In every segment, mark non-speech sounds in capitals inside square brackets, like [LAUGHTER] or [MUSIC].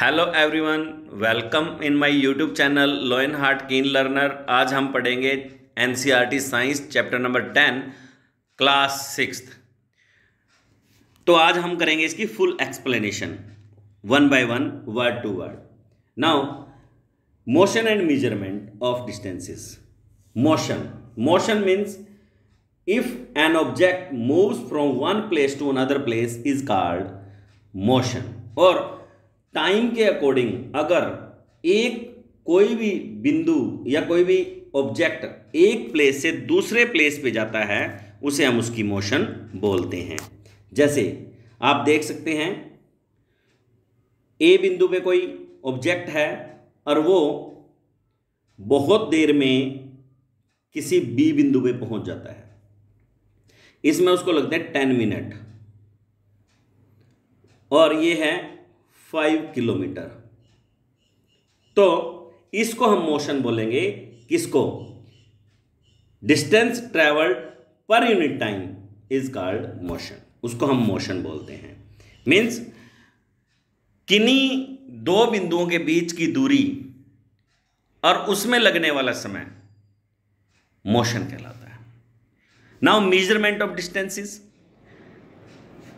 Hello everyone welcome in my YouTube channel lion heart कीन learner आज हम पढ़ेंगे NCERT science chapter number ten class six तो आज हम करेंगे इसकी full explanation one by one word to word now motion and measurement of distances motion motion means if an object moves from one place to another place is called motion और time के according अगर एक कोई भी बिंदु या कोई भी ऑब्जेक्ट एक प्लेस से दूसरे प्लेस पे जाता है उसे हम उसकी मोशन बोलते हैं जैसे आप देख सकते हैं ए बिंदु पे कोई ऑब्जेक्ट है और वो बहुत देर में किसी बी बिंदु पे पहुंच जाता है इसमें उसको लगता है टेन मिनट और ये है फाइव किलोमीटर तो इसको हम मोशन बोलेंगे किसको distance travelled per unit time is called motion उसको हम मोशन बोलते हैं मीन्स किन्हीं दो बिंदुओं के बीच की दूरी और उसमें लगने वाला समय मोशन कहलाता है नाउ मेजरमेंट ऑफ डिस्टेंसिस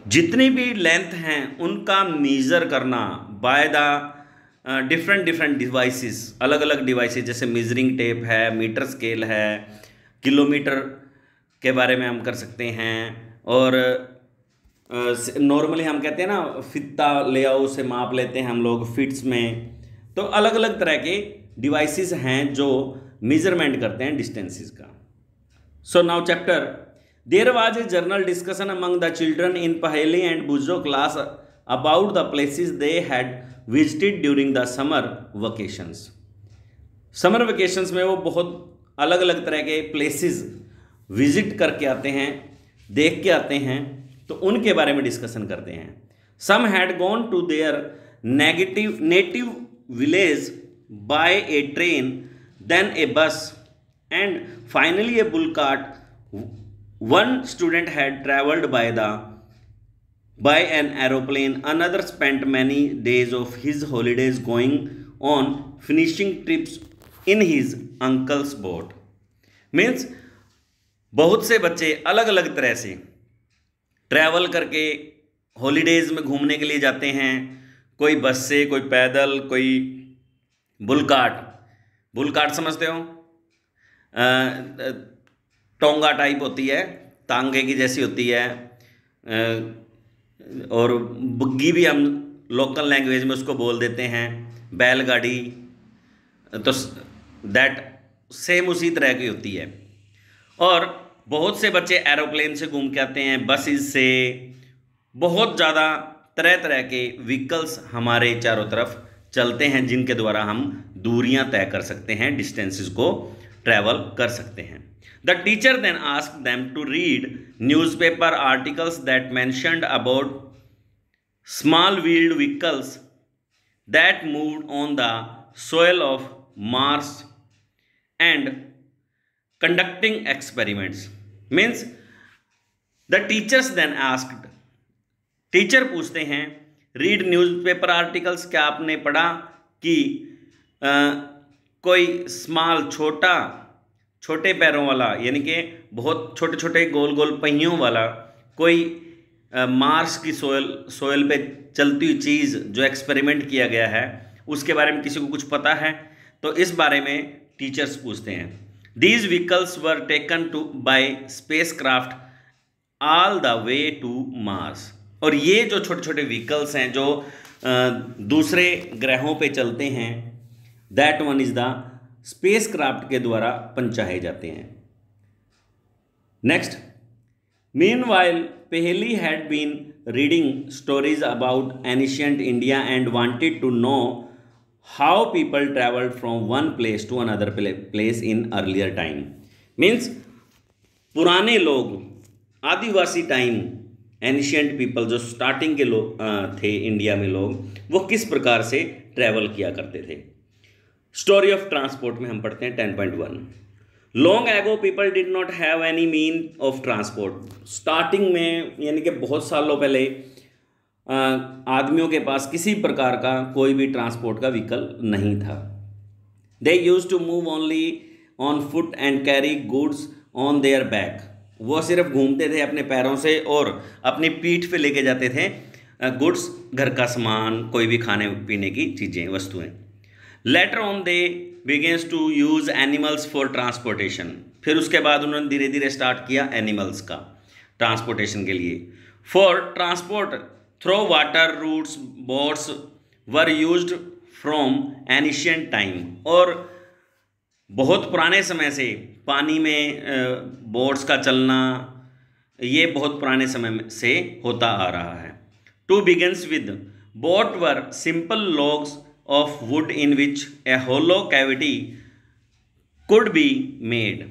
जितनी भी लेंथ हैं उनका मेज़र करना by the different different devices अलग अलग डिवाइसेस जैसे मेजरिंग टेप है मीटर स्केल है किलोमीटर के बारे में हम कर सकते हैं और नॉर्मली uh, हम कहते हैं ना फित्ता ले आओ उसे माप लेते हैं हम लोग फिट्स में तो अलग अलग तरह के डिवाइसेस हैं जो मेजरमेंट करते हैं डिस्टेंसेस का so now chapter There was a general discussion among the children in Paheli and Bujo class about the places they had visited during the summer vacations. Summer vacations में वो बहुत अलग अलग तरह के प्लेसेस विजिट करके आते हैं देख के आते हैं तो उनके बारे में डिस्कशन करते हैं some had gone to their negative native village by a train then a bus and finally a bull cart one student had travelled by the by an aeroplane another spent many days of his holidays going on finishing trips in his uncle's boat means बहुत से बच्चे अलग अलग तरह से travel करके holidays में घूमने के लिए जाते हैं कोई बस से कोई पैदल कोई बुलकाट बुलकाट समझते हो टोंगा टाइप होती है तांगे की जैसी होती है और बग्गी भी हम लोकल लैंग्वेज में उसको बोल देते हैं बैलगाड़ी तो दैट सेम उसी तरह की होती है और बहुत से बच्चे एरोप्लेन से घूम के आते हैं बसेस से बहुत ज़्यादा तरह तरह के व्हीकल्स हमारे चारों तरफ चलते हैं जिनके द्वारा हम दूरियां तय कर सकते हैं डिस्टेंसेस को ट्रैवल कर सकते हैं the teacher then ask them to read newspaper articles that mention about small wheeled vehicles that move on the soil of Mars and conducting experiments means the teachers then asked teacher पूछते हैं read newspaper articles क्या आपने पढ़ा कि कोई small छोटा छोटे पैरों वाला यानी कि बहुत छोटे छोटे गोल गोल पहियों वाला कोई मार्स की सोयल सोयल पे चलती हुई चीज़ जो एक्सपेरिमेंट किया गया है उसके बारे में किसी को कुछ पता है तो इस बारे में टीचर्स पूछते हैं these vehicles were taken to by spacecraft all the way to Mars और ये जो छोटे छोटे व्हीकल्स हैं जो दूसरे ग्रहों पे चलते हैं that one is the spacecraft के द्वारा पंचाए जाते हैं next meanwhile Paheli had been reading stories about ancient India and wanted to know how people travelled from one place to another place in earlier time means पुराने लोग आदिवासी time ancient people जो starting के लोग थे India में लोग वो किस प्रकार से ट्रैवल किया करते थे स्टोरी ऑफ ट्रांसपोर्ट में हम पढ़ते हैं ten point one long ago people did not have any mean of transport starting में यानी कि बहुत सालों पहले आदमियों के पास किसी प्रकार का कोई भी ट्रांसपोर्ट का व्हीकल नहीं था they use to move only on foot and carry goods on their back वो सिर्फ घूमते थे अपने पैरों से और अपनी पीठ पे लेके जाते थे गुड्स घर का सामान कोई भी खाने पीने की चीज़ें वस्तुएं later on they begins to use animals for transportation फिर उसके बाद उन्होंने धीरे धीरे स्टार्ट किया एनिमल्स का ट्रांसपोर्टेशन के लिए for transport through water routes boats were use from ancient time और बहुत पुराने समय से पानी में बोट्स का चलना ये बहुत पुराने समय से होता आ रहा है to begins with boat were simple logs of wood in which a hollow cavity could be made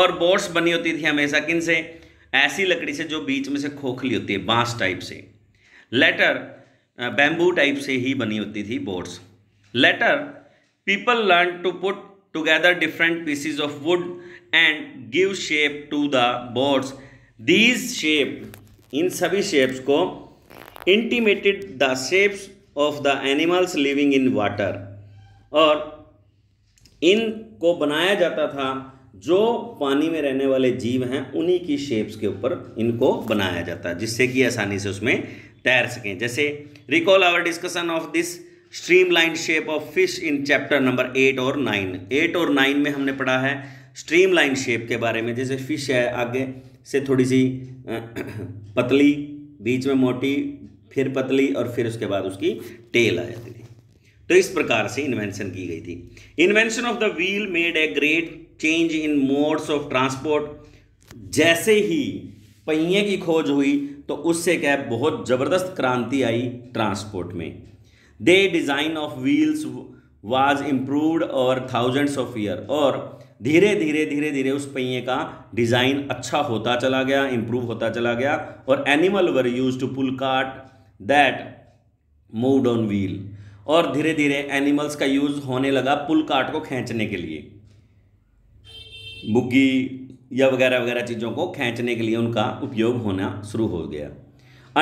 और बोर्ड्स बनी होती थी हमेशा किन से ऐसी लकड़ी से जो बीच में से खोखली होती है बांस टाइप से लेटर बैम्बू टाइप से ही बनी होती थी boats later people learn to put together different pieces of wood and give shape to the boats these shape इन सभी शेप्स को intimated the shapes of the animals living in water और इन को बनाया जाता था जो पानी में रहने वाले जीव हैं उन्हीं की शेप्स के ऊपर इनको बनाया जाता है जिससे कि आसानी से उसमें तैर सकें जैसे recall our discussion of this streamline shape of fish in chapter number eight और नाइन एट और नाइन में हमने पढ़ा है स्ट्रीम लाइन शेप के बारे में जैसे फिश है आगे से थोड़ी सी [CLEARS THROAT] पतली बीच में मोटी फिर पतली और फिर उसके बाद उसकी टेल आ जाती थी तो इस प्रकार से इन्वेंशन की गई थी invention of the wheel made a great change in modes of transport जैसे ही पहिए की खोज हुई तो उससे क्या बहुत ज़बरदस्त क्रांति आई ट्रांसपोर्ट में they design of wheels was improved और थाउजेंड्स ऑफ ईयर और धीरे धीरे धीरे धीरे उस पहिए का डिज़ाइन अच्छा होता चला गया इम्प्रूव होता चला गया और animal were use to pull cart that move on wheel और धीरे धीरे एनिमल्स का यूज होने लगा पुल काट को खींचने के लिए बुग्गी या वगैरह वगैरह चीज़ों को खींचने के लिए उनका उपयोग होना शुरू हो गया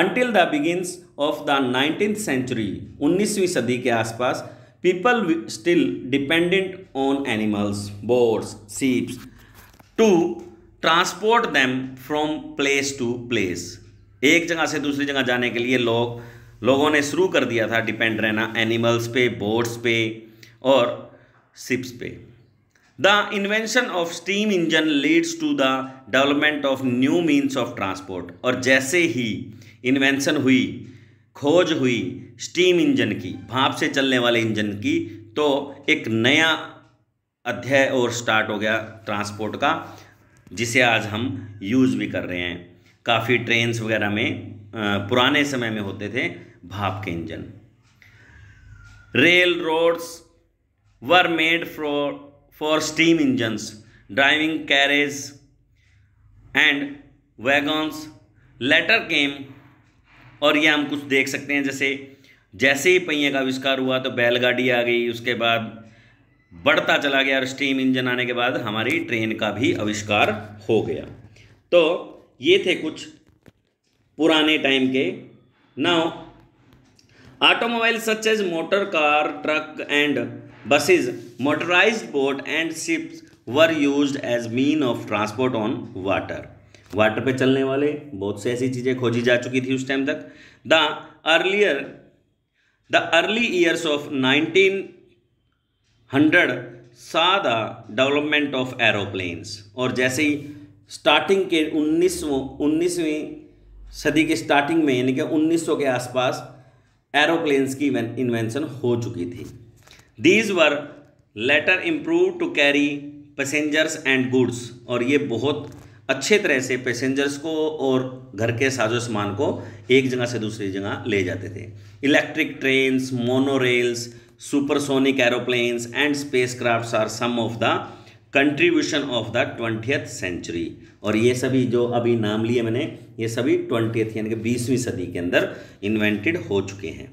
until the beginning of the nineteen century उन्नीसवीं सदी के आसपास people still dependent on animals boats ships to transport them from place to place एक जगह से दूसरी जगह जाने के लिए लोग लोगों ने शुरू कर दिया था डिपेंड रहना एनिमल्स पे बोट्स पे और सिप्स पे the invention of steam engine leads to the development of new means of transport और जैसे ही इन्वेंशन हुई खोज हुई स्टीम इंजन की भाप से चलने वाले इंजन की तो एक नया अध्याय और स्टार्ट हो गया ट्रांसपोर्ट का जिसे आज हम यूज़ भी कर रहे हैं काफ़ी ट्रेन्स वगैरह में पुराने समय में होते थे भाप के engine railroads were made for for steam engines driving carriage and wagons later came और ये हम कुछ देख सकते हैं जैसे जैसे ही पहिए का आविष्कार हुआ तो बैलगाड़ी आ गई उसके बाद बढ़ता चला गया और स्टीम इंजन आने के बाद हमारी ट्रेन का भी आविष्कार हो गया तो ये थे कुछ पुराने टाइम के now automobile such as motor car truck and buses motorize boat and ships were use as mean of transport on water water पे चलने वाले बहुत से ऐसी चीज़ें खोजी जा चुकी थी उस टाइम तक the earlier the early years of nineteen hundred saw the development of aeroplanes और जैसे ही स्टार्टिंग के उन्नीसवीं उन्नीसवीं सदी के स्टार्टिंग में यानी कि 1900 के आसपास एरोप्लेन्स की इन्वेंशन हो चुकी थी these were later improve to carry passengers and goods और ये बहुत अच्छे तरह से पैसेंजर्स को और घर के साजो सामान को एक जगह से दूसरी जगह ले जाते थे electric trains monorails supersonic aeroplanes and spacecraft are some of the contribution of the twentieth century और ये सभी जो अभी नाम लिए मैंने ये सभी ट्वेंटियथ यानी कि बीसवीं सदी के अंदर इन्वेंटेड हो चुके हैं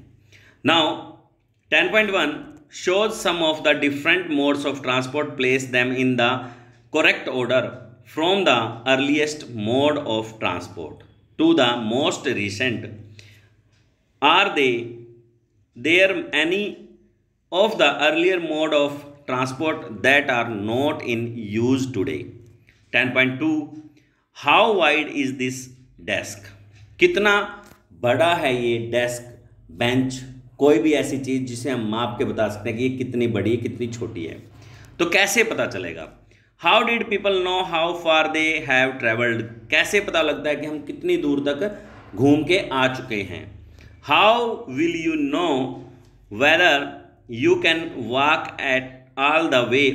now ten point one shows some of the different modes of transport place them in the correct order from the earliest mode of transport to the most recent are they there any of the earlier mode of transport that are not in use today 10.2 how wide is this desk कितना बड़ा है ये desk bench कोई भी ऐसी चीज़ जिसे हम माप के बता सकते हैं कि ये कितनी बड़ी कितनी छोटी है तो कैसे पता चलेगा how did people know how far they have travelled कैसे पता लगता है कि हम कितनी दूर तक घूम के आ चुके हैं how will you know whether you can walk at all the way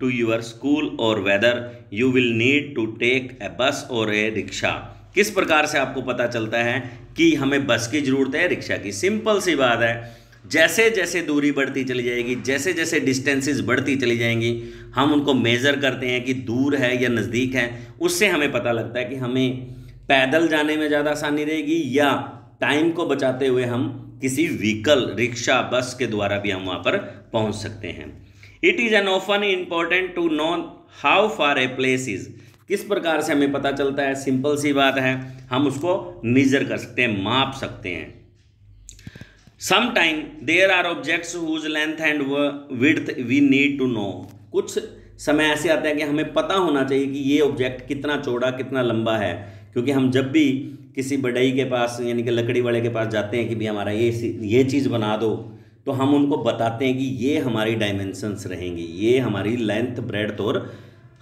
to your school or whether you will need to take a bus or a rickshaw किस प्रकार से आपको पता चलता है कि हमें बस की ज़रूरत है रिक्शा की सिंपल सी बात है जैसे जैसे दूरी बढ़ती चली जाएगी जैसे जैसे डिस्टेंसेस बढ़ती चली जाएंगी हम उनको मेज़र करते हैं कि दूर है या नज़दीक है उससे हमें पता लगता है कि हमें पैदल जाने में ज़्यादा आसानी रहेगी या टाइम को बचाते हुए हम किसी व्हीकल रिक्शा बस के द्वारा भी हम वहाँ पर पहुँच सकते हैं it is an often important to know how far a place is किस प्रकार से हमें पता चलता है सिंपल सी बात है हम उसको मेजर कर सकते हैं माप सकते हैं sometime there are objects whose length and width we need to know कुछ समय ऐसे आते हैं कि हमें पता होना चाहिए कि ये ऑब्जेक्ट कितना चौड़ा कितना लंबा है क्योंकि हम जब भी किसी बड़ई के पास यानी कि लकड़ी वाले के पास जाते हैं कि भाई हमारा ये ये चीज़ बना दो तो हम उनको बताते हैं कि ये हमारी डायमेंशंस रहेंगी ये हमारी लेंथ ब्रेड और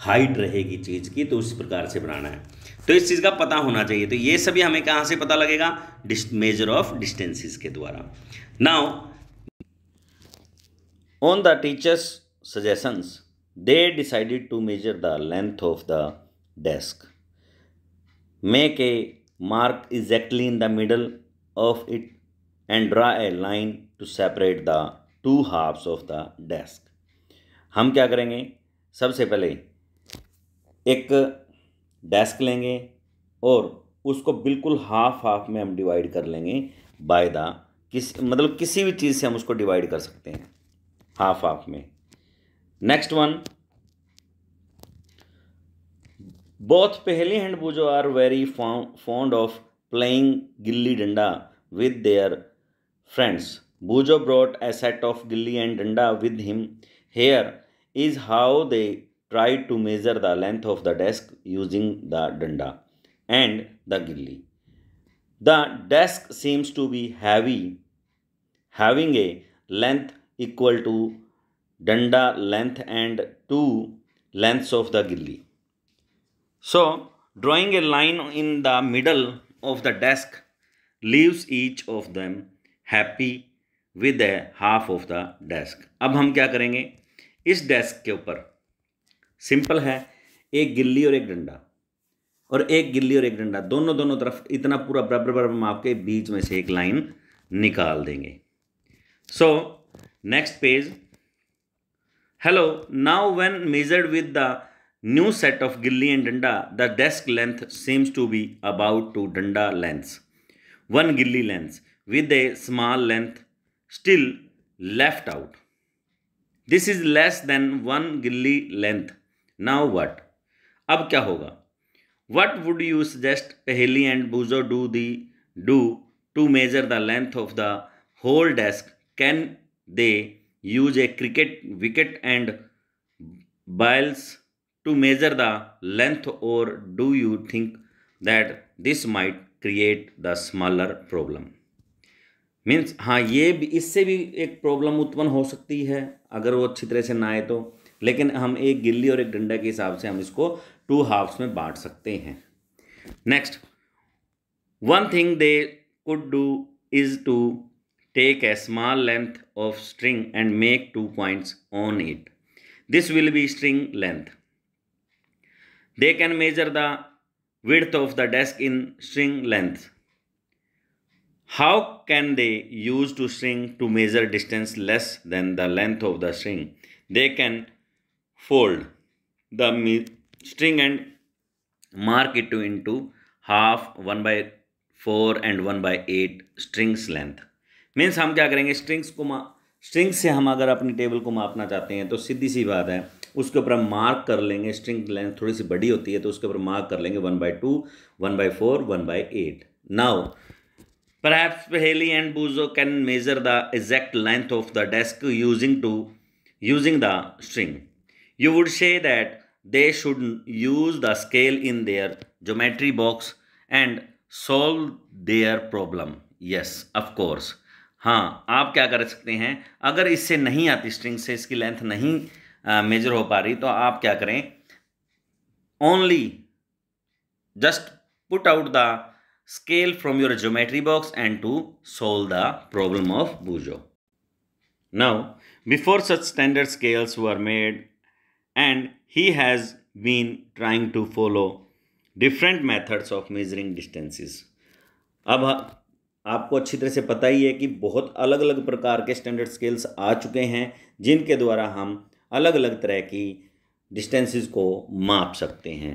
हाइट रहेगी चीज़ की तो उस प्रकार से बनाना है तो इस चीज़ का पता होना चाहिए तो ये सभी हमें कहाँ से पता लगेगा मेजर ऑफ डिस्टेंसेस के द्वारा now on the teachers suggestions they decided to measure the length of the desk make a mark exactly in the middle of it and draw a line to separate the two halves of the desk हम क्या करेंगे सबसे पहले एक desk लेंगे और उसको बिल्कुल हाफ हाफ में हम डिवाइड कर लेंगे बाय द किस मतलब किसी भी चीज़ से हम उसको डिवाइड कर सकते हैं हाफ हाफ में नेक्स्ट वन बोथ पहले hand Bujo are very fond of playing gilli danda with their friends Bujo brought a set of gilli and danda with him. Here is how they tried to measure the length of the desk using the danda and the gilli. The desk seems to be heavy, having a length equal to danda length and two lengths of the gilli. So, drawing a line in the middle of the desk leaves each of them happy with a half of the desk अब हम क्या करेंगे इस desk के ऊपर simple है एक गिल्ली और एक डंडा और एक गिल्ली और एक डंडा दोनों दोनों तरफ इतना पूरा बराबर बराबर हम आपके बीच में से एक लाइन निकाल देंगे so next page hello now when measured with the new set of gilli and danda the desk length seems to be about two danda length one gilli length with a small length still left out. This is less than one gilli length. Now what? Ab kya hoga? What would you suggest Paheli and Buzo do the do to measure the length of the whole desk? Can they use a cricket wicket and bails to measure the length or do you think that this might create the smaller problem? Means हाँ ये भी इससे भी एक problem उत्पन्न हो सकती है अगर वो अच्छी तरह से ना आए तो लेकिन हम एक गिल्ली और एक डंडा के हिसाब से हम इसको टू हाफ्स में बांट सकते हैं next one thing they could do is to take a small length of string and make two points on it this will be string length they can measure the width of the desk in string length How can they use to string to measure distance less than the length of the string? They can fold the string and mark it into half, 1 by 4 and 1 by 8 strings length. Means हम क्या करेंगे strings को मा string से हम अगर अपनी table को मापना चाहते हैं तो सीधी सी बात है उसके ऊपर हम मार्क कर लेंगे स्ट्रिंग लेंथ थोड़ी सी बड़ी होती है तो उसके ऊपर मार्क कर लेंगे one by two one by four one by eight now Perhaps Haley and Buzo can measure the exact length of the desk using to using the string. You would say that they should use the scale in their geometry box and solve their problem. Yes, of course. हाँ आप क्या कर सकते हैं अगर इससे नहीं आती स्ट्रिंग से इसकी लेंथ नहीं मेजर हो पा रही तो आप क्या करें only just put out the scale from your geometry box and to solve the problem of Bujo. Now, before such standard scales were made and he has been trying to follow different methods of measuring distances. ab आपको अच्छी तरह से पता ही है कि बहुत अलग अलग प्रकार के स्टैंडर्ड स्केल्स आ चुके हैं जिनके द्वारा हम अलग अलग तरह की डिस्टेंसेस को माप सकते हैं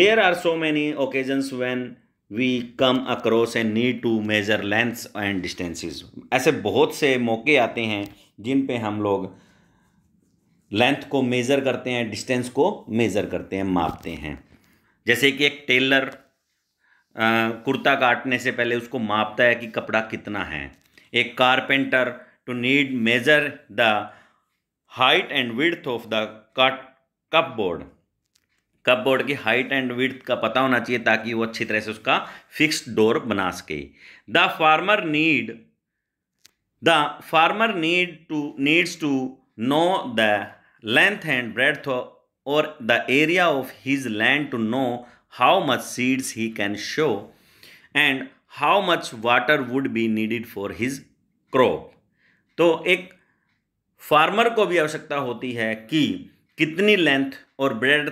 there are so many occasions when we come across and need to measure lengths and distances ऐसे बहुत से मौके आते हैं जिन पे हम लोग लेंथ को मेज़र करते हैं डिस्टेंस को मेज़र करते हैं मापते हैं जैसे कि एक टेलर कुर्ता काटने से पहले उसको मापता है कि कपड़ा कितना है एक carpenter to need measure the height and width of the cut cupboard cupboard की हाइट एंड विड्थ का पता होना चाहिए ताकि वो अच्छी तरह से उसका फिक्स डोर बना सके the farmer need the farmer need to needs to know the length and breadth और the area of his land to know how much seeds he can sow and how much water would be needed for his crop तो एक farmer को भी आवश्यकता होती है कि कितनी लेंथ और ब्रेड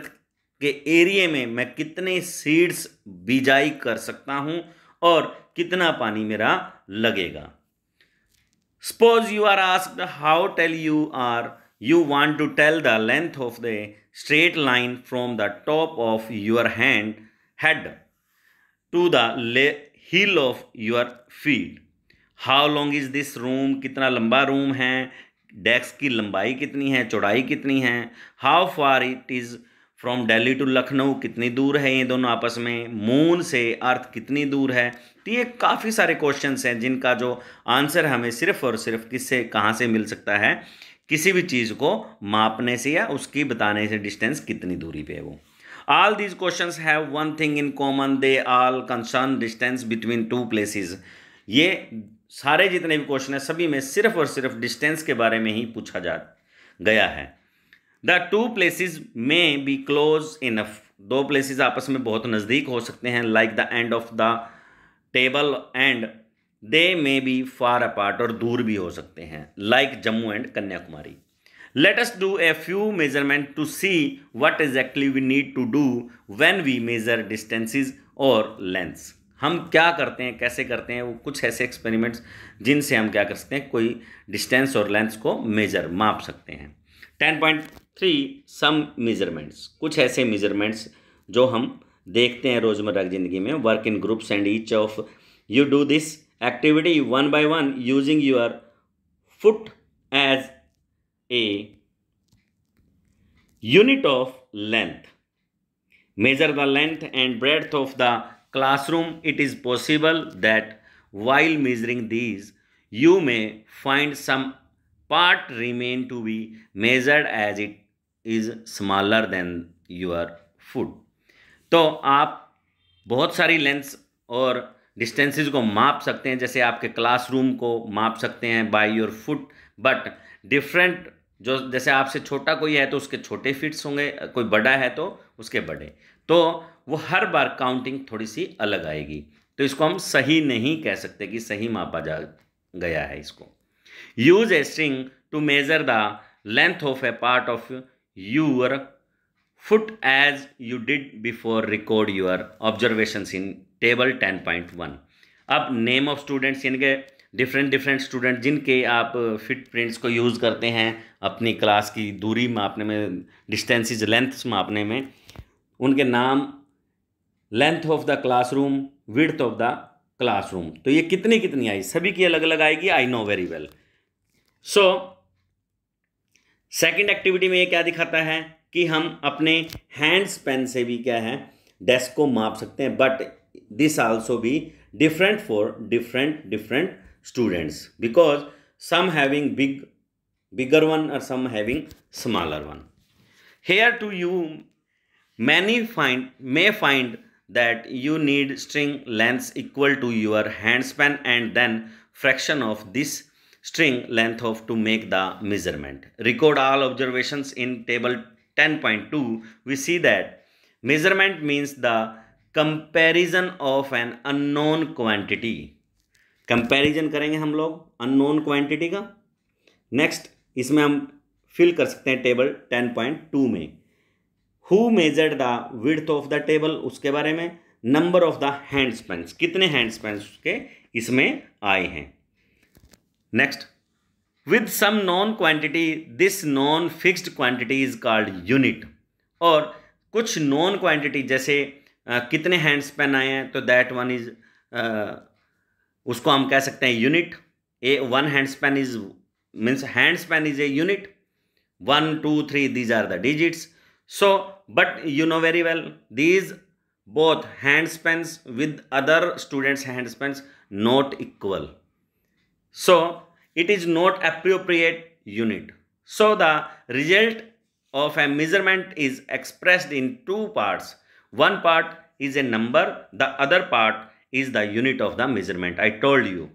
के एरिए में मैं कितने सीड्स बिजाई कर सकता हूँ और कितना पानी मेरा लगेगा suppose you are asked how tell you are you want to tell the length of the straight line from the top of your hand head to the heel of your field how long is this room कितना लंबा room है desk की लंबाई कितनी है चौड़ाई कितनी है how far it is from Delhi to Lucknow कितनी दूर है ये दोनों आपस में मून से अर्थ कितनी दूर है तो ये काफ़ी सारे क्वेश्चंस हैं जिनका जो आंसर हमें सिर्फ और सिर्फ किससे कहाँ से मिल सकता है किसी भी चीज़ को मापने से या उसकी बताने से डिस्टेंस कितनी दूरी पे है वो all these questions have one thing in common they all concern distance between two places ये सारे जितने भी क्वेश्चन हैं सभी में सिर्फ और सिर्फ डिस्टेंस के बारे में ही पूछा जा गया है द टू प्लेसिस में बी क्लोज इनफ दो प्लेसिस आपस में बहुत नज़दीक हो सकते हैं like the end of the table and they may be far apart और दूर भी हो सकते हैं like Jammu and Kanyakumari let's do a few measurement to see what exactly we need to do when we measure distances और lengths हम क्या करते हैं कैसे करते हैं वो कुछ ऐसे एक्सपेरिमेंट्स जिनसे हम क्या कर सकते हैं कोई डिस्टेंस और लेंथ को मेजर माप सकते हैं ten point three some measurements कुछ ऐसे मेजरमेंट्स जो हम देखते हैं रोजमर्रा की जिंदगी में work in groups and each of you do this activity one by one using your foot as a unit of length measure the length and breadth of the classroom it is possible that while measuring these you may find some part remain to be measured as it is smaller than your foot तो आप बहुत सारी lengths और distances को माप सकते हैं जैसे आपके क्लासरूम को माप सकते हैं by your foot but different जो जैसे आपसे छोटा कोई है तो उसके छोटे फिट्स होंगे कोई बड़ा है तो उसके बड़े तो वो हर बार काउंटिंग थोड़ी सी अलग आएगी तो इसको हम सही नहीं कह सकते कि सही मापा जा गया है इसको use a string to measure the length of a part of your foot as you did before record your observations in table 10.1 अब नेम ऑफ स्टूडेंट्स यानी कि डिफरेंट डिफरेंट स्टूडेंट जिनके आप फिट प्रिंट्स को यूज़ करते हैं अपनी class की दूरी मापने में डिस्टेंसिस लेंथ मापने में उनके नाम length of the classroom width of the classroom तो ये कितनी कितनी आई सभी की अलग अलग आएगी I know very well so second activity में ये क्या दिखाता है कि हम अपने हैंड्स पेन से भी क्या है डेस्क को माप सकते हैं बट दिस आल्सो भी different for different different students because some having big bigger one और some having smaller one here to you many find may find that you need string length equal to your hands pen and then fraction of this string length of to make the measurement. Record all observations in table 10.2. We see that measurement means the comparison of an unknown quantity comparison करेंगे हम लोग unknown quantity का next इसमें हम fill कर सकते हैं table ten point two में who measured the width of the table उसके बारे में number of the hand spans कितने हैंड स्पेंस उसके इसमें आए हैं Next, with some known quantity, this known fixed quantity is called unit. Or कुछ known quantity जैसे कितने hand span आए हैं तो that one is उसको हम कह सकते हैं unit. A one handspan is means handspan is a unit. One, two, three, these are the digits. So, but you know very well these both handspans with other students' handspans not equal. So it is not appropriate unit. So the result of a measurement is expressed in two parts. One part is a number, the other part is the unit of the measurement. I told you.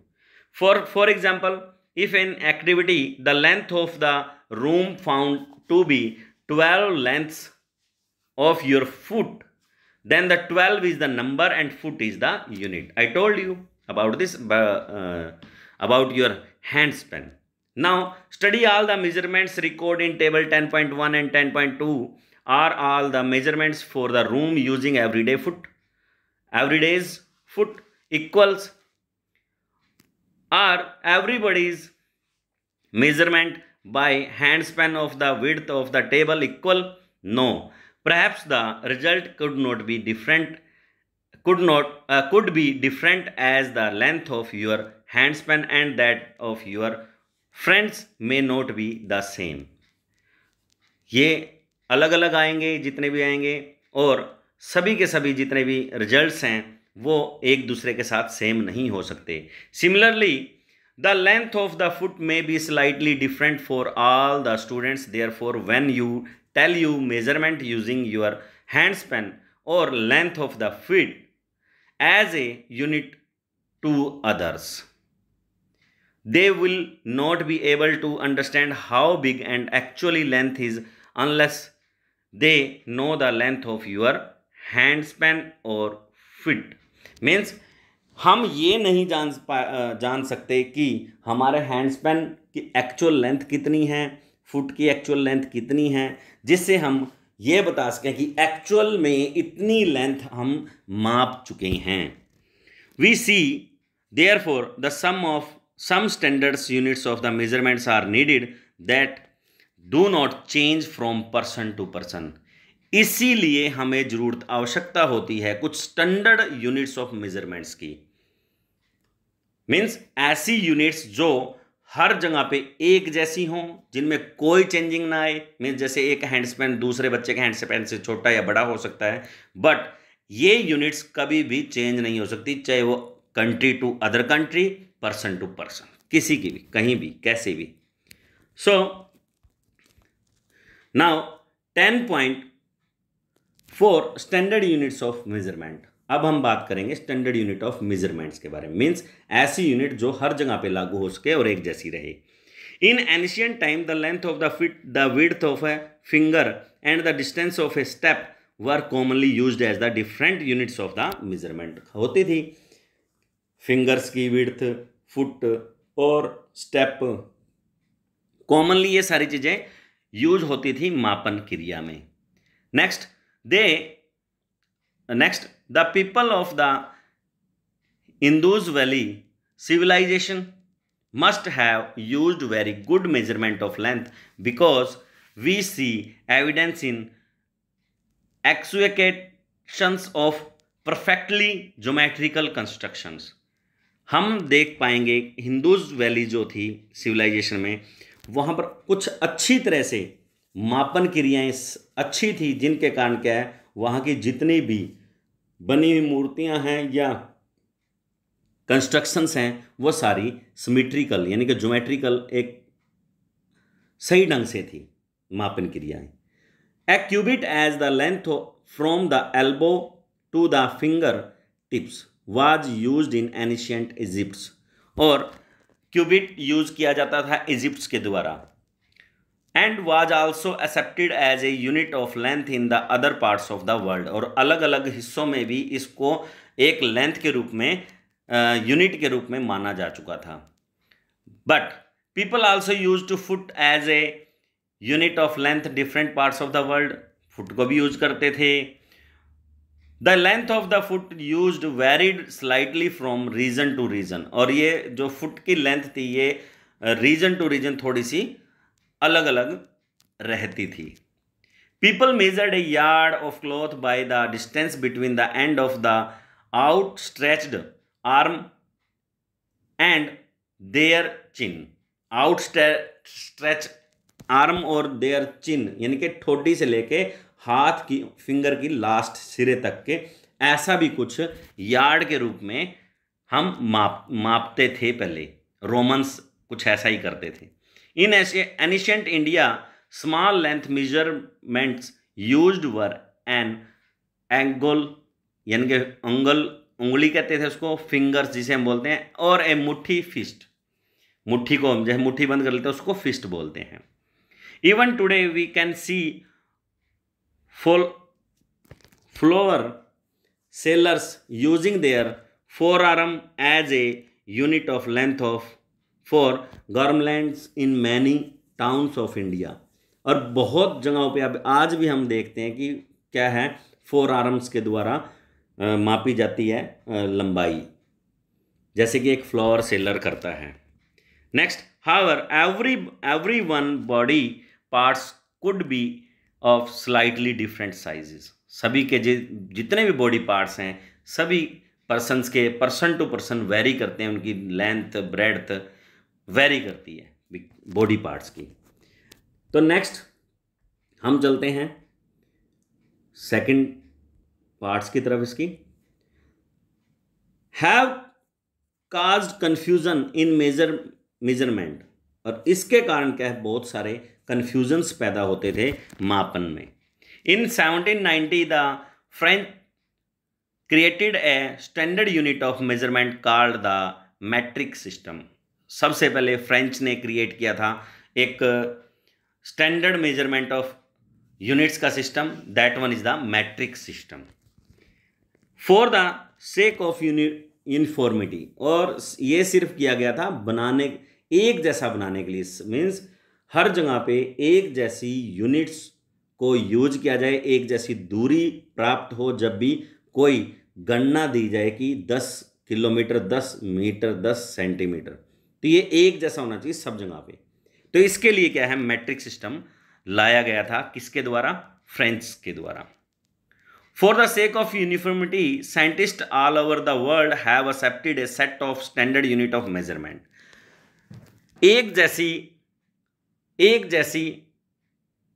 For, for example, if in activity, the length of the room found to be 12 lengths of your foot, then the 12 is the number and foot is the unit. I told you about this uh, about your hand span. Now, study all the measurements recorded in table 10.1 and 10.2 are all the measurements for the room using everyday foot. Everyday's foot equals are everybody's measurement by hand span of the width of the table equal? No. Perhaps the result could not be different, could not, uh, could be different as the length of your hand span and that of your friends may not be the same ये अलग अलग आएंगे जितने भी आएंगे और सभी के सभी जितने भी रिजल्ट्स हैं वो एक दूसरे के साथ सेम नहीं हो सकते similarly the length of the foot may be slightly different for all the students therefore when you tell you measurement using your hand span और length of the feet as a unit to others they will not be able to understand how big and actually length is unless they know the length of your hand span or feet means हम ये नहीं जान जान सकते कि हमारे hand span की actual length कितनी है फुट की एक्चुअल लेंथ कितनी है जिससे हम ये बता सकें कि एक्चुअल में इतनी लेंथ हम माप चुके हैं we see therefore the some of some standards units of the measurements are needed that do not change from person to person इसीलिए हमें जरूरत आवश्यकता होती है कुछ स्टैंडर्ड यूनिट्स ऑफ मेजरमेंट्स की मीन्स ऐसी यूनिट्स जो हर जगह पे एक जैसी हों जिनमें कोई चेंजिंग ना आए मीन्स जैसे एक हैंड स्पैन दूसरे बच्चे के हैंडस्पैन से छोटा या बड़ा हो सकता है बट ये यूनिट्स कभी भी चेंज नहीं हो सकती चाहे वो country to other country person to person किसी की भी कहीं भी कैसे भी so now ten point four standard units of measurement अब हम बात करेंगे स्टैंडर्ड यूनिट ऑफ मेजरमेंट्स के बारे में मीन्स ऐसी यूनिट जो हर जगह पे लागू हो सके और एक जैसी रहे in ancient time the length of the feet the width of a finger and the distance of a step were commonly use as the different units of the measurement होती थी फिंगर्स की विड़थ फुट और step commonly ये सारी चीजें use होती थी मापन क्रिया में next they next the people of the Indus valley civilization must have use very good measurement of length because we see evidence in excavate of perfectly geometrical constructions हम देख पाएंगे हिंदूज वैली जो थी सिविलाइजेशन में वहाँ पर कुछ अच्छी तरह से मापन क्रियाएँ अच्छी थी जिनके कारण क्या है वहाँ की जितनी भी बनी हुई मूर्तियाँ हैं या कंस्ट्रक्शंस हैं वो सारी सिमेट्रिकल यानी कि ज्योमेट्रिकल एक सही ढंग से थी मापन क्रियाएँ a cubit as the length from the elbow to the finger tips was use in ancient Egypt और क्यूबिट यूज किया जाता था इजिप्ट के द्वारा and was also accepted as a unit of length in the other parts of the world और अलग अलग हिस्सों में भी इसको एक लेंथ के रूप में यूनिट के रूप में माना जा चुका था but people also use to foot as a unit of length different parts of the world foot को भी यूज करते थे the length of the foot use varied slightly from region to region और ये जो फुट की length थी ये रीजन टू रीजन थोड़ी सी अलग अलग रहती थी people measured a yard of cloth by the distance between the end of the outstretched arm and their chin outstretch arm और देयर चिन यानी कि ठोडी से लेके हाथ की फिंगर की लास्ट सिरे तक के ऐसा भी कुछ यार्ड के रूप में हम माप मापते थे पहले रोमन्स कुछ ऐसा ही करते थे इन ऐसे ancient India small length measurements use were an angul यानी कि उंगल उंगली कहते थे उसको फिंगर्स जिसे हम बोलते हैं और ए मुट्ठी फिस्ट मुट्ठी को हम जैसे मुट्ठी बंद कर लेते हैं उसको फिस्ट बोलते हैं even today we can see full flower using using their forearm as a unit of length of for garments in many towns of India और बहुत जगहों पे अब आज भी हम देखते हैं कि क्या है फोर आर्म्स के द्वारा आ, मापी जाती है आ, लंबाई जैसे कि एक फ्लावर सेलर करता है next however every every one body parts could be of slightly different sizes सभी के जि, जितने भी बॉडी पार्ट्स हैं सभी पर्सनस के पर्सन टू पर्सन वेरी करते हैं उनकी लेंथ ब्रेड्थ वेरी करती है बॉडी पार्ट्स की तो नेक्स्ट हम चलते हैं सेकंड पार्ट्स की तरफ इसकी have cause confusion in measure measurement और इसके कारण क्या है बहुत सारे कन्फ्यूजन्स पैदा होते थे मापन में in 1790 the French created a standard unit of measurement called the metric system सबसे पहले फ्रेंच ने क्रिएट किया था एक स्टैंडर्ड मेजरमेंट ऑफ यूनिट्स का system that one is the metric system for the sake of unit uniformity और ये सिर्फ किया गया था बनाने एक जैसा बनाने के लिए मीन्स हर जगह पे एक जैसी यूनिट्स को यूज किया जाए एक जैसी दूरी प्राप्त हो जब भी कोई गणना दी जाए कि दस किलोमीटर दस मीटर दस सेंटीमीटर तो ये एक जैसा होना चाहिए सब जगह पे तो इसके लिए क्या है मैट्रिक सिस्टम लाया गया था किसके द्वारा फ्रेंच के द्वारा for the sake of uniformity scientist all over the world have accepted a set of standard unit of measurement एक जैसी एक जैसी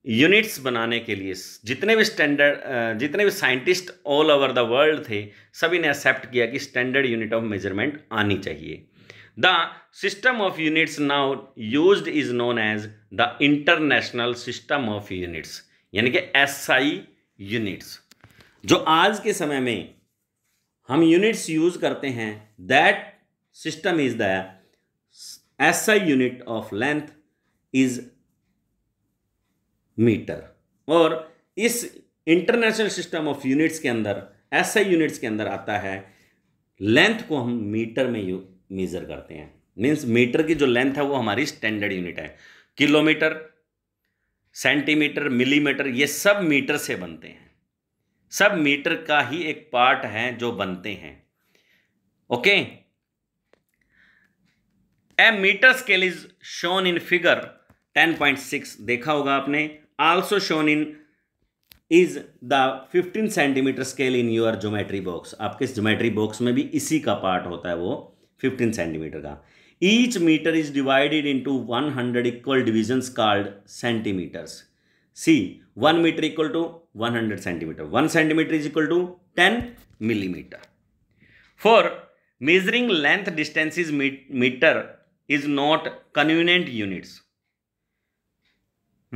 यूनिट्स बनाने के लिए जितने भी स्टैंडर्ड जितने भी scientist all over the world थे सभी ने एक्सेप्ट किया कि स्टैंडर्ड यूनिट ऑफ मेजरमेंट आनी चाहिए the system of units now use is known as the international system of units यानी कि एस आई यूनिट्स जो आज के समय में हम यूनिट्स यूज करते हैं that system is the S I unit of length is metre और इस इंटरनेशनल सिस्टम ऑफ यूनिट्स के अंदर ऐसे यूनिट्स के अंदर आता है लेंथ को हम मीटर में मेज़र करते हैं मीन्स मीटर की जो लेंथ है वो हमारी स्टैंडर्ड यूनिट है किलोमीटर सेंटीमीटर मिलीमीटर ये सब मीटर से बनते हैं सब मीटर का ही एक पार्ट है जो बनते हैं okay a metre scale is shown in figure 10.6 देखा होगा आपने also shown in is the 15 centimetre scale in your geometry box आपके ज्योमेट्री बॉक्स में भी इसी का पार्ट होता है वो 15 सेंटीमीटर का each metre is divided into one hundred equal divisions called centimetres see one metre equal to one hundred centimetre one centimetre is equal to ten millimetre for measuring length distance is metre is not convenient units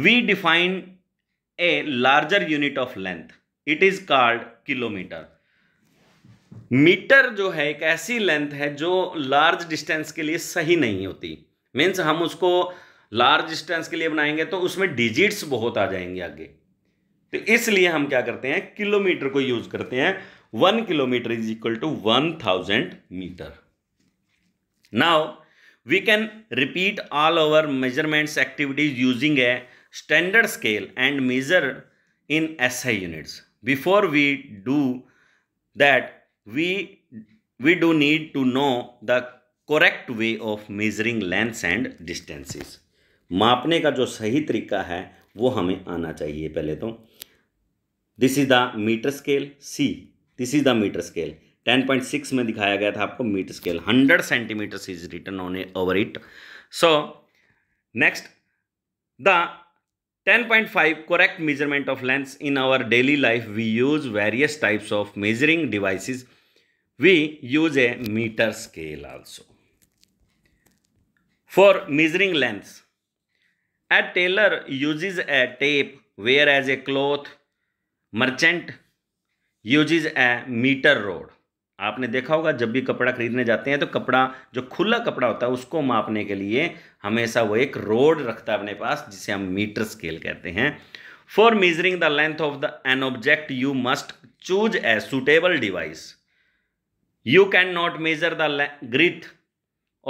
we define a larger unit of length it is called kilometer metre जो है एक ऐसी length है जो large distance के लिए सही नहीं होती मीन्स हम उसको लार्ज डिस्टेंस के लिए बनाएंगे तो उसमें डिजिट्स बहुत आ जाएंगे आगे तो इसलिए हम क्या करते हैं किलोमीटर को यूज करते हैं one kilometre is equal to one thousand metre now we can repeat all over measurements activities using a standard scale and measure in SI units. Before we do that, we, we do need to know the correct way of measuring lengths and distances. मापने का जो सही तरीका है वो हमें आना चाहिए पहले तो this is the metre scale see this is the metre scale 10.6 में दिखाया गया था आपको metre scale 100 centimetres is written on over it so next the 10.5 correct measurement of lengths in our daily life we use various types of measuring devices we use a meter scale also for measuring lengths a tailor uses a tape whereas a cloth merchant uses a meter rod आपने देखा होगा जब भी कपड़ा खरीदने जाते हैं तो कपड़ा जो खुला कपड़ा होता है उसको मापने के लिए हमेशा वो एक रोड रखता है अपने पास जिसे हम मीटर स्केल कहते हैं for measuring the length of the an object you must choose a suitable device you can not measure the girth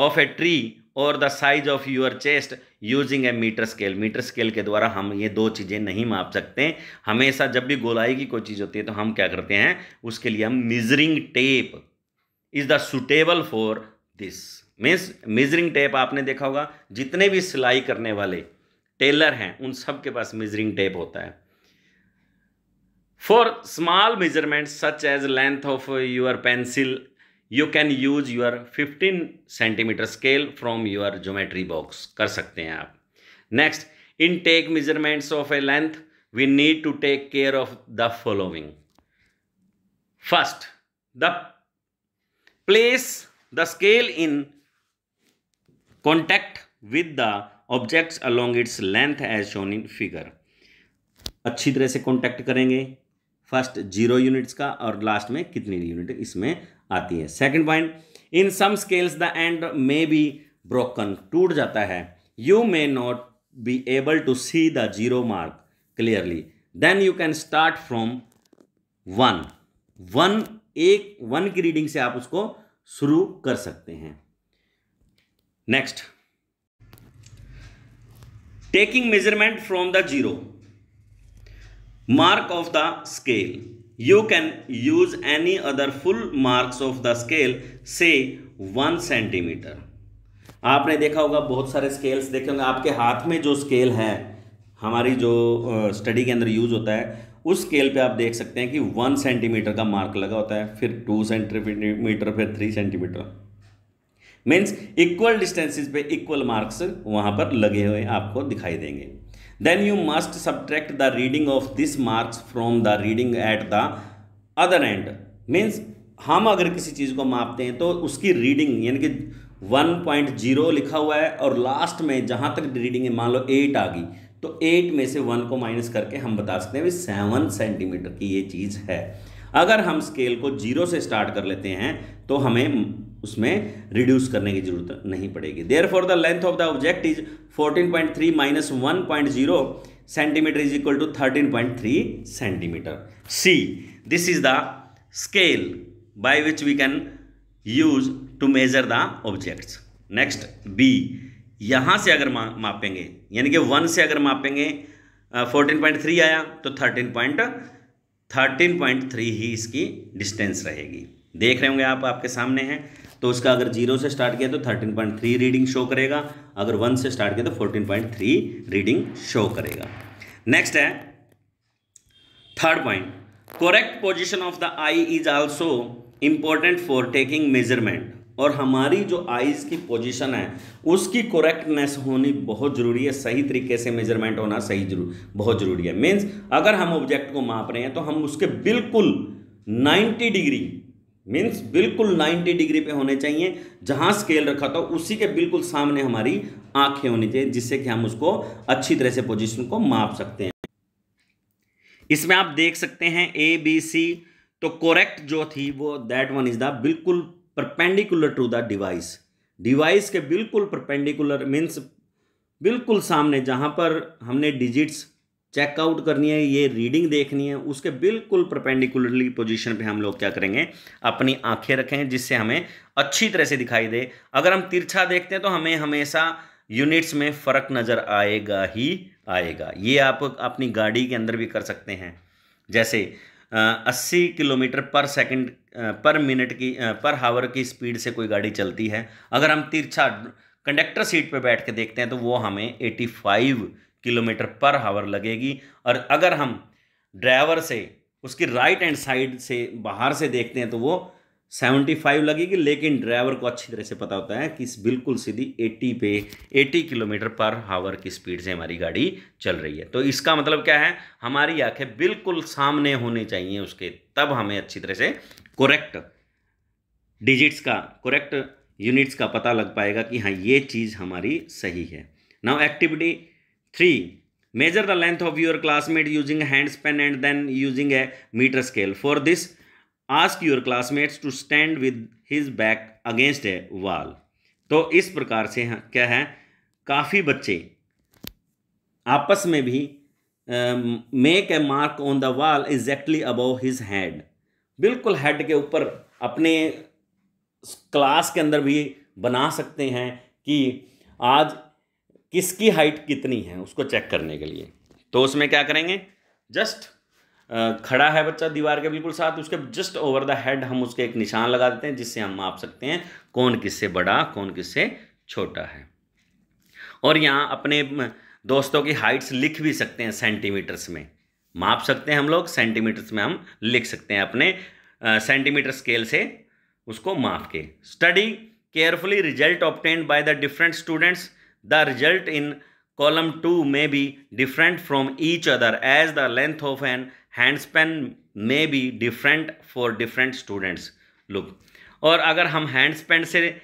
of a tree और the size of your chest using a metre scale metre scale के द्वारा हम ये दो चीज़ें नहीं माप सकते हमेशा जब भी गोलाई की कोई चीज़ होती है तो हम क्या करते हैं उसके लिए हम measuring tape is the suitable for this means measuring tape आपने देखा होगा जितने भी सिलाई करने वाले टेलर हैं उन सब के पास मेजरिंग टेप होता है for small measurement such as length of your pencil you can use your 15 centimetre scale from your geometry box कर सकते हैं आप next in take measurements of a length we need to take care of the following first the place the scale in contact with the objects along its length as shown in figure अच्छी तरह से contact करेंगे first zero units का और last में कितनी unit इसमें आती है second point in some scales the end may be broken टूट जाता है you may not be able to see the zero mark clearly then you can start from one one एक वन की रीडिंग से आप उसको शुरू कर सकते हैं next taking measurement from the zero mark of the scale you can use any other full marks of the scale से वन सेंटीमीटर आपने देखा होगा बहुत सारे स्केल्स देखे होंगे आपके हाथ में जो स्केल है हमारी जो स्टडी के अंदर यूज़ होता है उस स्केल पे आप देख सकते हैं कि वन सेंटीमीटर का मार्क लगा होता है फिर टू सेंटीमीटर फिर three centimetre means equal distances पे इक्वल मार्क्स वहाँ पर लगे हुए आपको दिखाई देंगे then you must subtract the reading of this marks from the reading at the other end means हम अगर किसी चीज़ को मापते हैं तो उसकी रीडिंग यानी कि 1.0 लिखा हुआ है और लास्ट में जहाँ तक रीडिंग है मान लो एट आ गई तो एट में से वन को माइनस करके हम बता सकते हैं भाई सेवन सेंटीमीटर की ये चीज़ है अगर हम स्केल को जीरो से स्टार्ट कर लेते हैं तो हमें उसमें रिड्यूस करने की जरूरत नहीं पड़ेगी therefore the length of the object is 14.3 point three minus one point zero centimetre is equal to thirteen point three centimetre see this is the scale by which we can use to measure the objects next be यहां से अगर मापेंगे यानी कि one से अगर मापेंगे fourteen point three आया तो thirteen point thirteen point three ही इसकी डिस्टेंस रहेगी देख रहे होंगे आप आपके सामने हैं तो उसका अगर जीरो से स्टार्ट किया तो thirteen point three reading show करेगा अगर वन से स्टार्ट किया तो fourteen point three reading show करेगा नेक्स्ट है third point correct position of the eye is also important for taking measurement और हमारी जो आईज की पोजीशन है उसकी करेक्टनेस होनी बहुत ज़रूरी है सही तरीके से मेजरमेंट होना सही जरूर बहुत ज़रूरी है मीन्स अगर हम ऑब्जेक्ट को माप रहे हैं तो हम उसके बिल्कुल 90 डिग्री मीन्स बिल्कुल 90 डिग्री पे होने चाहिए जहाँ स्केल रखा था उसी के बिल्कुल सामने हमारी आंखें होनी चाहिए जिससे कि हम उसको अच्छी तरह से पोजीशन को माप सकते हैं इसमें आप देख सकते हैं ए बी सी तो कोरेक्ट जो थी वो दैट वन इज द बिल्कुल perpendicular to the device device के बिल्कुल परपेंडिकुलर मीन्स बिल्कुल सामने जहाँ पर हमने डिजिट्स चेकआउट करनी है ये रीडिंग देखनी है उसके बिल्कुल परपेंडिकुलरली पोजीशन पे हम लोग क्या करेंगे अपनी आंखें रखेंगे जिससे हमें अच्छी तरह से दिखाई दे अगर हम तिरछा देखते हैं तो हमें हमेशा यूनिट्स में फ़र्क नज़र आएगा ही आएगा ये आप अपनी गाड़ी के अंदर भी कर सकते हैं जैसे अस्सी किलोमीटर पर सेकेंड पर मिनट की पर हावर की स्पीड से कोई गाड़ी चलती है अगर हम तिरछा कंडक्टर सीट पर बैठ के देखते हैं तो वो हमें एटी किलोमीटर पर हावर लगेगी और अगर हम ड्राइवर से उसकी राइट हैंड साइड से बाहर से देखते हैं तो वो सेवेंटी फाइव लगेगी लेकिन ड्राइवर को अच्छी तरह से पता होता है कि इस बिल्कुल सीधी एट्टी पे एटी किलोमीटर पर हावर की स्पीड से हमारी गाड़ी चल रही है तो इसका मतलब क्या है हमारी आंखें बिल्कुल सामने होनी चाहिए उसके तब हमें अच्छी तरह से करेक्ट डिजिट्स का करेक्ट यूनिट्स का पता लग पाएगा कि हाँ ये चीज़ हमारी सही है now activity three measure the length of your classmate using hand span and then using a metre scale for this ask your classmates to stand with his back against a wall तो इस प्रकार से क्या है काफ़ी बच्चे आपस में भी make a mark on the wall exactly above his head बिल्कुल हेड के ऊपर अपने क्लास के अंदर भी बना सकते हैं कि आज किसकी हाइट कितनी है उसको चेक करने के लिए तो उसमें क्या करेंगे जस्ट खड़ा है बच्चा दीवार के बिल्कुल साथ उसके जस्ट ओवर द हेड हम उसके एक निशान लगा देते हैं जिससे हम माप सकते हैं कौन किससे बड़ा कौन किससे छोटा है और यहाँ अपने दोस्तों की हाइट्स लिख भी सकते हैं सेंटीमीटर्स में माप सकते हैं हम लोग सेंटीमीटर्स में हम लिख सकते हैं अपने सेंटीमीटर स्केल से उसको माप के study carefully result obtained by the different students result in column two 2 may different from each other as the length of an hand span may be different for different students look और अगर हम Spain से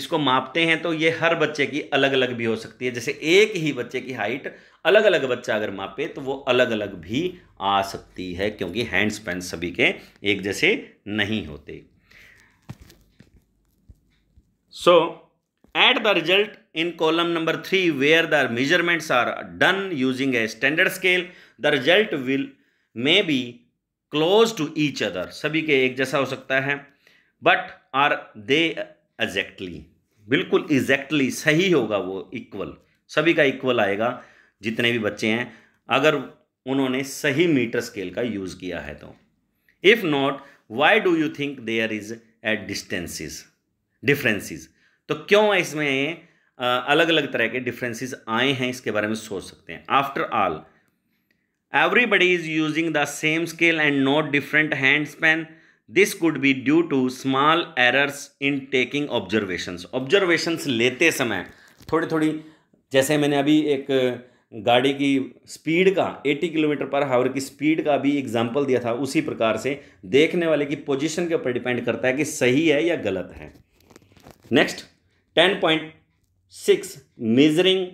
इसको मापते हैं तो ये हर बच्चे की अलग अलग भी हो सकती है जैसे एक ही बच्चे की हाइट अलग अलग बच्चा अगर मापे तो वो अलग अलग भी आ सकती है क्योंकि हैंड स्पेन सभी के एक जैसे नहीं होते so so, at the result in column number three where the measurements are done using a standard scale the result will may be close to each other सभी के एक जैसा हो सकता है बट आर दे एग्जैक्टली बिल्कुल exactly सही होगा वो इक्वल सभी का इक्वल आएगा जितने भी बच्चे हैं अगर उन्होंने सही मीटर स्केल का यूज़ किया है तो if not why do you think there is at distances differences तो क्यों इसमें अलग अलग तरह के डिफरेंसेस आए हैं इसके बारे में सोच सकते हैं after all everybody is using the same scale and not different hand span this could be due to small errors in taking observations observations लेते समय थोड़ी थोड़ी जैसे मैंने अभी एक गाड़ी की स्पीड का 80 किलोमीटर पर हावर की स्पीड का भी एग्जाम्पल दिया था उसी प्रकार से देखने वाले की पोजीशन के ऊपर डिपेंड करता है कि सही है या गलत है next ten point six measuring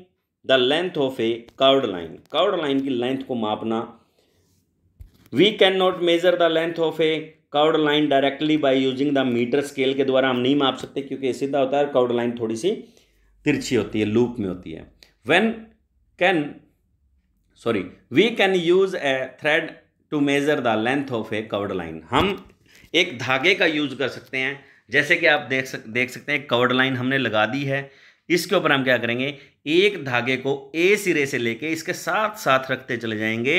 the length of a curved line curved line की लेंथ को मापना we can not measure the length of a curved line directly by using the metre scale के द्वारा हम नहीं माप सकते क्योंकि सीधा होता है कर्ड लाइन थोड़ी सी तिरछी होती है लूप में होती है when can sorry we can use a thread to measure the length of a curved line हम एक धागे का यूज कर सकते हैं जैसे कि आप देख सक देख सकते हैं कवर्ड लाइन हमने लगा दी है इसके ऊपर हम क्या करेंगे एक धागे को ए सिरे से लेके इसके साथ साथ रखते चले जाएंगे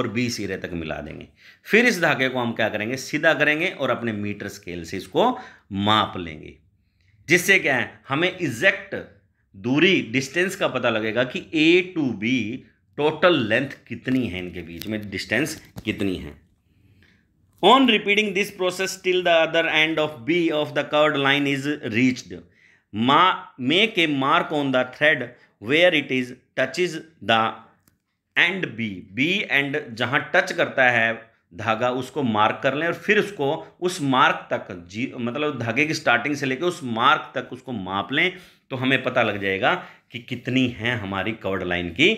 और बी सिरे तक मिला देंगे फिर इस धागे को हम क्या करेंगे सीधा करेंगे और अपने मीटर स्केल से इसको माप लेंगे जिससे क्या है हमें एग्जैक्ट दूरी डिस्टेंस का पता लगेगा कि A to B total length कितनी है इनके बीच में डिस्टेंस कितनी है on repeating this process till the other end of B of the curved line is reached मा make a mark on the thread where it is touch is the end B B end जहाँ touch करता है धागा उसको mark कर लें और फिर उसको उस मार्क तक जी मतलब धागे की स्टार्टिंग से लेकर उस मार्क तक उसको माप लें तो हमें पता लग जाएगा कि कितनी है हमारी कवर्ड लाइन की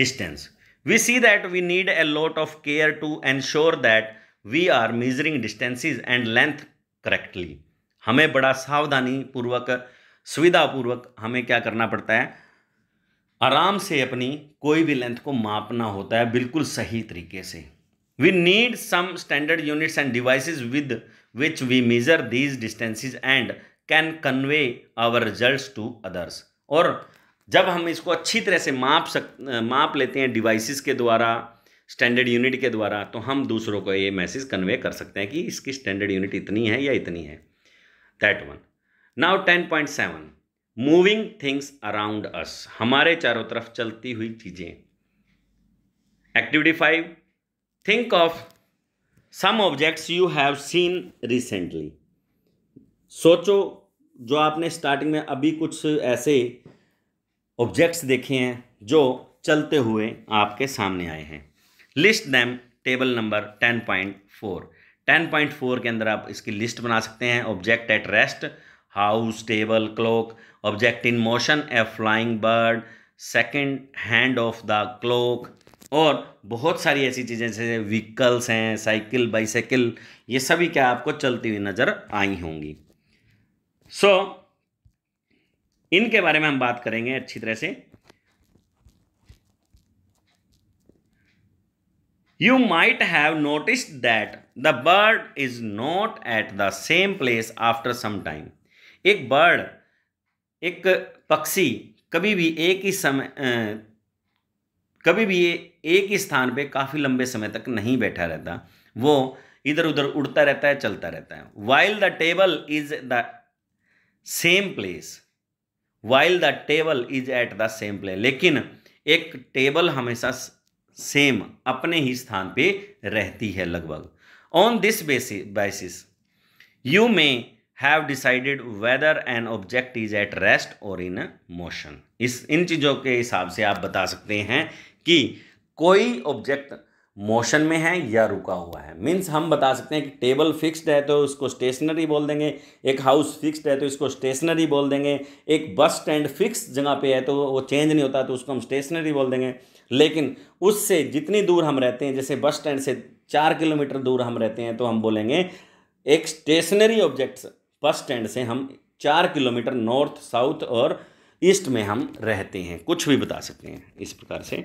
distance we see that we need a lot of care to ensure that we are measuring distances and length correctly हमें बड़ा सावधानी पूर्वक सुविधापूर्वक हमें क्या करना पड़ता है आराम से अपनी कोई भी लेंथ को मापना होता है बिल्कुल सही तरीके से we need some standard units and devices with which we measure these distances and can convey our result to others और जब हम इसको अच्छी तरह से माप सक माप लेते हैं डिवाइसेस के द्वारा स्टैंडर्ड यूनिट के द्वारा तो हम दूसरों को ये मैसेज कन्वे कर सकते हैं कि इसकी स्टैंडर्ड यूनिट इतनी है या इतनी है that one now ten point seven moving things around us हमारे चारों तरफ चलती हुई चीज़ें activity five think of some objects you have seen recently सोचो जो आपने स्टार्टिंग में अभी कुछ ऐसे ऑब्जेक्ट्स देखे हैं जो चलते हुए आपके सामने आए हैं list them table number ten point four ten point four के अंदर आप इसकी लिस्ट बना सकते हैं object at rest house table clock object in motion a flying bird second hand of the clock और बहुत सारी ऐसी चीज़ें जैसे व्हीकल्स हैं साइकिल बाईसाइकिल ये सभी क्या आपको चलती हुई नज़र आई होंगी सो so, इनके बारे में हम बात करेंगे अच्छी तरह से you might have notice that the bird is not at the same place after some time एक बर्ड एक पक्षी कभी भी एक ही समय कभी भी एक ही स्थान पे काफ़ी लंबे समय तक नहीं बैठा रहता वो इधर उधर उड़ता रहता है चलता रहता है while the table is the same place while the table is at the same place लेकिन एक टेबल हमेशा सेम अपने ही स्थान पे रहती है लगभग on this basis you may have decided whether an object is at rest और इन मोशन इस इन चीज़ों के हिसाब से आप बता सकते हैं कि कोई ऑब्जेक्ट मोशन में है या रुका हुआ है मीन्स हम बता सकते हैं कि टेबल फिक्स्ड है तो उसको स्टेशनरी बोल देंगे एक हाउस फिक्स्ड है तो इसको स्टेशनरी बोल देंगे एक बस स्टैंड फिक्स जगह पे है तो वो चेंज नहीं होता तो उसको हम स्टेशनरी बोल देंगे लेकिन उससे जितनी दूर हम रहते हैं जैसे बस स्टैंड से चार किलोमीटर दूर हम रहते हैं तो हम बोलेंगे एक स्टेशनरी ऑब्जेक्ट बस स्टैंड से हम चार किलोमीटर नॉर्थ साउथ और ईस्ट में हम रहते हैं कुछ भी बता सकते हैं इस प्रकार से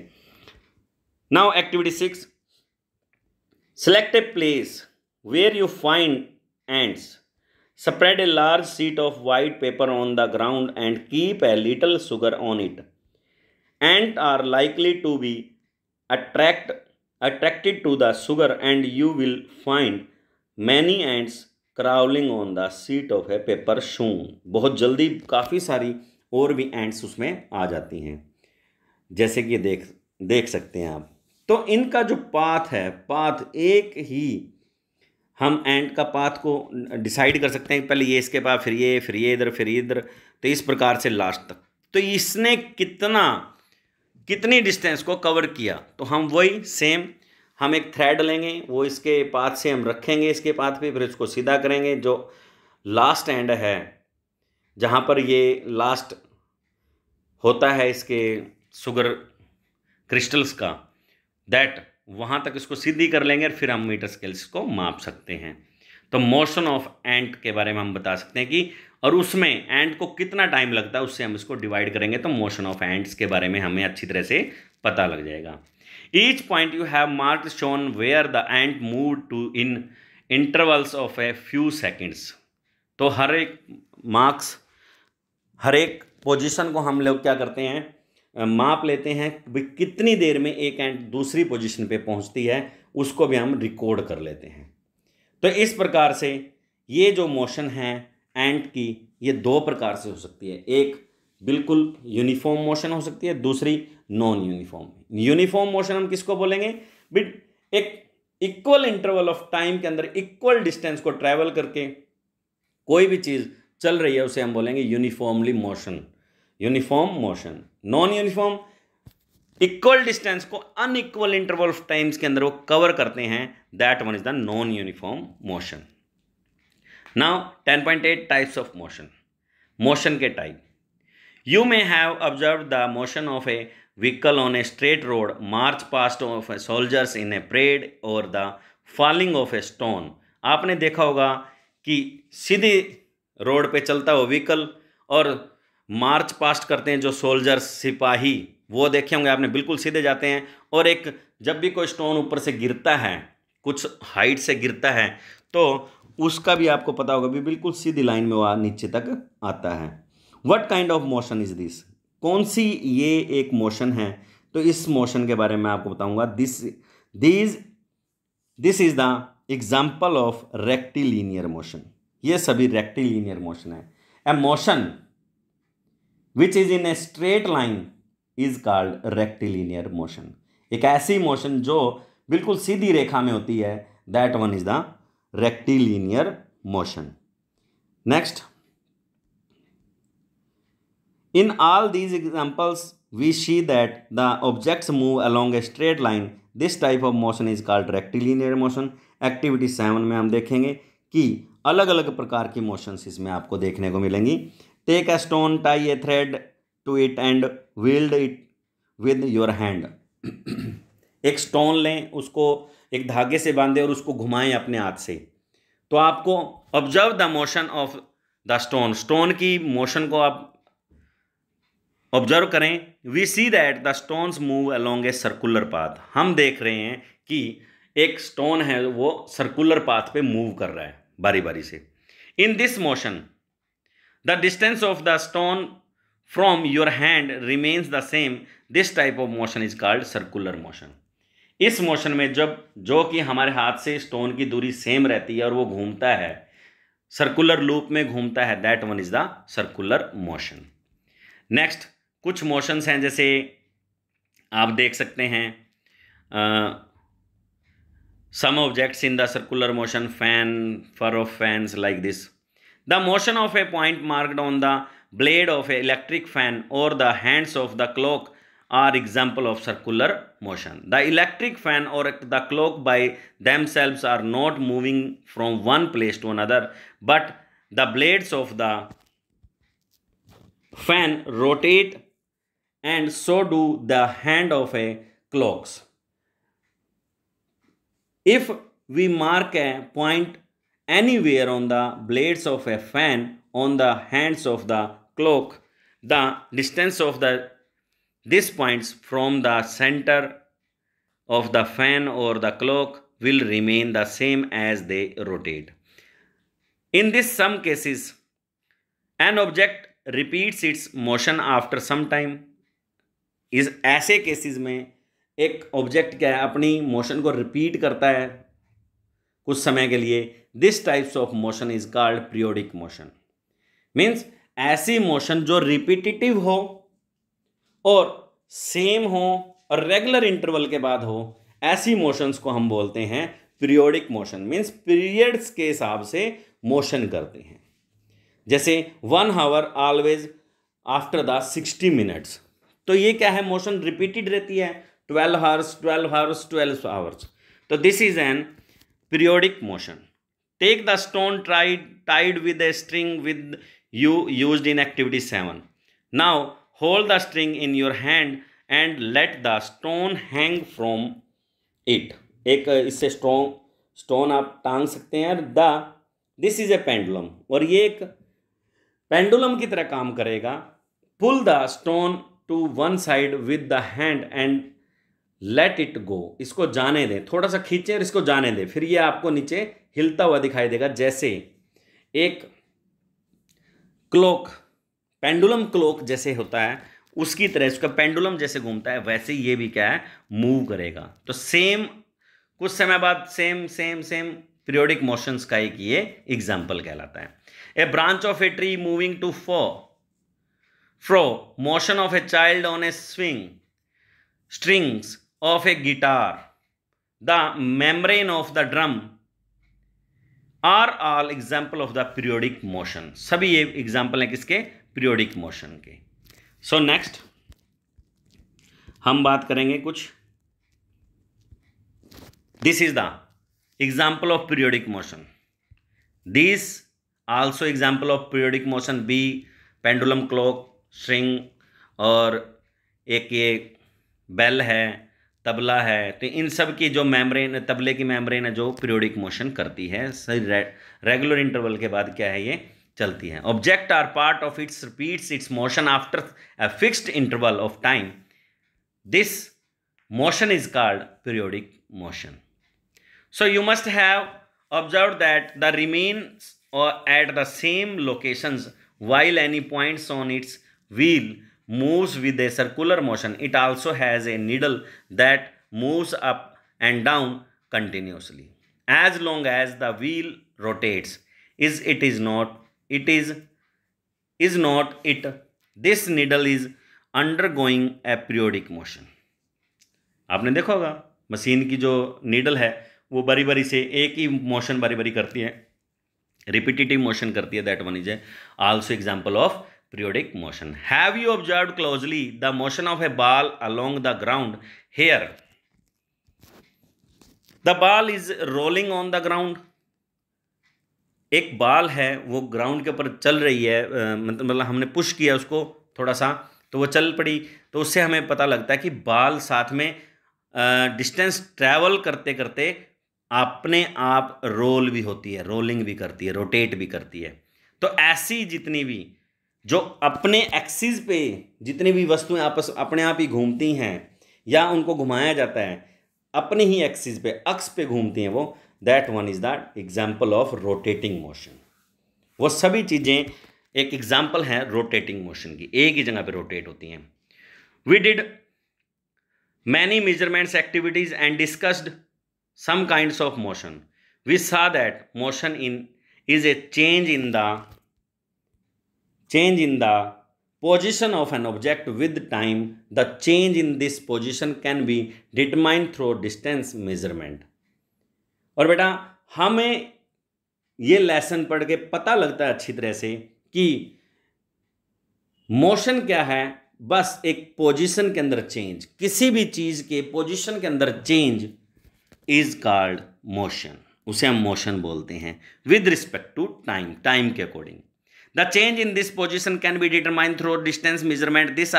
now activity six Select a place where you find ants. Spread a large sheet of white paper on the ground and keep a little sugar on it. Ants are likely to be attract, attracted to the sugar and you will find many ants crawling on the sheet of a paper soon बहुत जल्दी काफ़ी सारी और भी ends उसमें आ जाती हैं जैसे कि देख देख सकते हैं आप तो इनका जो पाथ है पाथ एक ही हम एंड का पाथ को डिसाइड कर सकते हैं पहले ये इसके पास फिर ये फिर ये इधर फिर इधर तो इस प्रकार से लास्ट तक तो इसने कितना कितनी डिस्टेंस को कवर किया तो हम वही सेम हम एक थ्रेड लेंगे वो इसके पाथ से हम रखेंगे इसके पाथ पे फिर इसको सीधा करेंगे जो लास्ट एंड है जहाँ पर ये लास्ट होता है इसके शुगर क्रिस्टल्स का दैट वहाँ तक इसको सीधी कर लेंगे और फिर हम मीटर स्केल को माप सकते हैं तो मोशन ऑफ एंट के बारे में हम बता सकते हैं कि और उसमें एंट को कितना टाइम लगता है उससे हम इसको डिवाइड करेंगे तो मोशन ऑफ एंट्स के बारे में हमें अच्छी तरह से पता लग जाएगा each point you have mark shown where the ant move to in intervals of a few seconds तो हर एक मार्क्स हर एक पोजिशन को हम लोग क्या करते हैं माप लेते हैं भी कितनी देर में एक एंट दूसरी पोजीशन पे पहुंचती है उसको भी हम रिकॉर्ड कर लेते हैं तो इस प्रकार से ये जो मोशन है एंट की ये दो प्रकार से हो सकती है एक बिल्कुल यूनिफॉर्म मोशन हो सकती है दूसरी नॉन यूनिफॉर्म यूनिफॉर्म मोशन हम किसको बोलेंगे बिट एक इक्वल इंटरवल ऑफ टाइम के अंदर इक्वल डिस्टेंस को ट्रैवल करके कोई भी चीज़ चल रही है उसे हम बोलेंगे uniformly motion uniform motion non uniform equal distance को अनइक्वल इंटरवल ऑफ टाइम्स के अंदर वो कवर करते हैं that one is the non uniform motion now 10.8 types of motion motion के type you may have observe the motion of a vehicle on a straight road march past of a soldiers in a parade और the falling of a stone आपने देखा होगा कि सीधी road पे चलता हो vehicle और मार्च पास्ट करते हैं जो सोल्जर सिपाही वो देखे होंगे आपने बिल्कुल सीधे जाते हैं और एक जब भी कोई स्टोन ऊपर से गिरता है कुछ हाइट से गिरता है तो उसका भी आपको पता होगा भी बिल्कुल सीधी लाइन में वह नीचे तक आता है what kind of motion is this कौन सी ये एक मोशन है तो इस मोशन के बारे में आपको बताऊंगा this this this is the example of rectilinear motion ये सभी रेक्टिलीनियर मोशन है a motion which is in a straight line is called rectilinear motion एक ऐसी मोशन जो बिल्कुल सीधी रेखा में होती है that one is the rectilinear motion next in all these examples we see that the objects move along a straight line this type of motion is called rectilinear motion activity seven में हम देखेंगे कि अलग अलग प्रकार की motions इसमें आपको देखने को मिलेंगी take a stone tie a thread to it and whirl it with your hand एक स्टोन लें उसको एक धागे से बांधे और उसको घुमाएं अपने हाथ से तो आपको observe the motion of the stone stone की मोशन को आप ऑब्जर्व करें we see that the stones move along a circular path हम देख रहे हैं कि एक स्टोन है वो सर्कुलर पाथ पे मूव कर रहा है बारी बारी से in this motion The distance of the stone from your hand remains the same. This type of motion is called circular motion. इस मोशन में जब जो कि हमारे हाथ से स्टोन की दूरी सेम रहती है और वो घूमता है सर्कुलर लूप में घूमता है that one is the circular motion next कुछ मोशंस हैं जैसे आप देख सकते हैं some objects in the circular motion fan fur of fans like this The motion of a point marked on the blade of an electric fan or the hands of the clock are example of circular motion. The electric fan or the clock by themselves are not moving from one place to another, but the blades of the fan rotate and so do the hand of a clocks. If we mark a point anywhere on the blades of a fan on the hands of the clock the distance of the this points from the center of the fan or the clock will remain the same as they rotate in this some cases an object repeats its motion after some time is aise cases mein ek object kya hai apni motion ko repeat karta hai kuch samay ke liye this types of motion is called periodic motion means ऐसी motion जो repetitive हो और same हो और regular interval के बाद हो ऐसी मोशंस को हम बोलते हैं पीरियोडिक मोशन मीन्स पीरियड्स के हिसाब से मोशन करते हैं जैसे one hour always after the sixty minutes तो ये क्या है मोशन रिपीटेड रहती है twelve hours twelve hours twelve hours तो this is an periodic motion take the stone tried tied with a string with you use in activity seven now hold the string in your hand and let the stone hang from it एक इससे strong stone आप टांग सकते हैं the this is a pendulum और ये एक pendulum की तरह काम करेगा pull the stone to one side with the hand and let it go इसको जाने दें थोड़ा सा खींचे और इसको जाने दें फिर ये आपको नीचे हिलता हुआ दिखाई देगा जैसे एक क्लोक पेंडुलम क्लोक जैसे होता है उसकी तरह उसका पेंडुलम जैसे घूमता है वैसे ये भी क्या है मूव करेगा तो सेम कुछ समय बाद same same same periodic motions का एक ये एग्जाम्पल कहलाता है a branch of a tree moving to fro fro motion of a child on a swing strings of a guitar the membrane of the drum are all example of the periodic motion सभी ये example हैं किसके periodic motion के सो so next हम बात करेंगे कुछ this is the example of periodic motion this also example of periodic motion be pendulum clock string और एक ये बेल है तबला है तो इन सब की जो मेम्ब्रेन तबले की मेम्ब्रेन है जो पीरियोडिक मोशन करती है सही रे, रेगुलर इंटरवल के बाद क्या है ये चलती है object or part of its repeats its motion after a fixed interval of time this motion is called periodic motion so you must have observe that the remain at the same location while any points on its wheel moves with a circular motion. It also has a needle that moves up and down continuously. As long as the wheel rotates, is it is not, it is, is not it. This needle is undergoing a periodic motion आपने देखा होगा machine की जो needle है वो बारी बारी से एक ही मोशन बारी बारी करती है रिपीटेटिव मोशन करती है that one is a also example of periodic motion. Have you observed closely the motion of a ball along the ground? Here, the ball is rolling on the ground. एक बाल है वो ground के ऊपर चल रही है मतलब हमने पुश किया उसको थोड़ा सा तो वो चल पड़ी तो उससे हमें पता लगता है कि बाल साथ में डिस्टेंस ट्रैवल करते करते अपने आप रोल भी होती है रोलिंग भी करती है रोटेट भी करती है तो ऐसी जितनी भी जो अपने एक्सिस पे जितनी भी वस्तुएं आपस अपने आप ही घूमती हैं या उनको घुमाया जाता है अपने ही एक्सिस पे अक्स पे घूमती हैं वो that one is the example of rotating motion वो सभी चीज़ें एक एग्जाम्पल है रोटेटिंग मोशन की एक ही जगह पे रोटेट होती हैं we did many measurements activities and discussed some kinds of motion we saw that motion in is a change in the change in the position of an object with time, the change in this position can be determined through distance measurement. और बेटा हमें ये lesson पढ़ के पता लगता है अच्छी तरह से कि मोशन क्या है बस एक पोजीशन के अंदर चेंज किसी भी चीज़ के पोजीशन के अंदर चेंज इज कॉल्ड मोशन उसे हम मोशन बोलते हैं with respect to time time के according The change in this position can be determined through distance measurement. This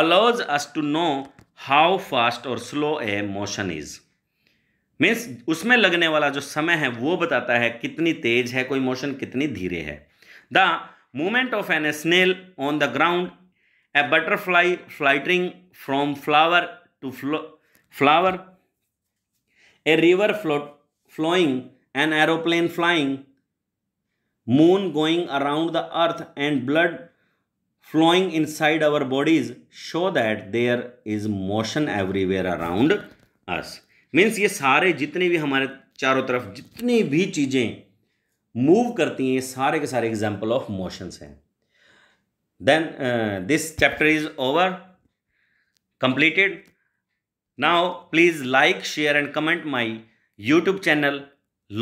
allows us to know how fast or slow a motion is. Means उसमें लगने वाला जो समय है वो बताता है कितनी तेज है कोई मोशन कितनी धीरे है the movement of an snail on the ground a butterfly flighting from flower to flower a river flow flowing an aeroplane flying moon going around the earth and blood flowing inside our bodies show that there is motion everywhere around us means ये सारे जितने भी हमारे चारों तरफ जितनी भी चीज़ें मूव करती हैं सारे के सारे एग्जाम्पल ऑफ मोशंस हैं then this chapter is over completed now please like share and comment my YouTube channel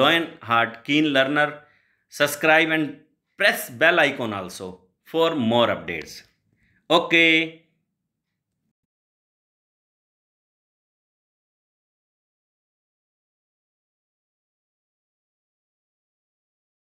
lion heart कीन Learner subscribe and press bell icon also for more updates okay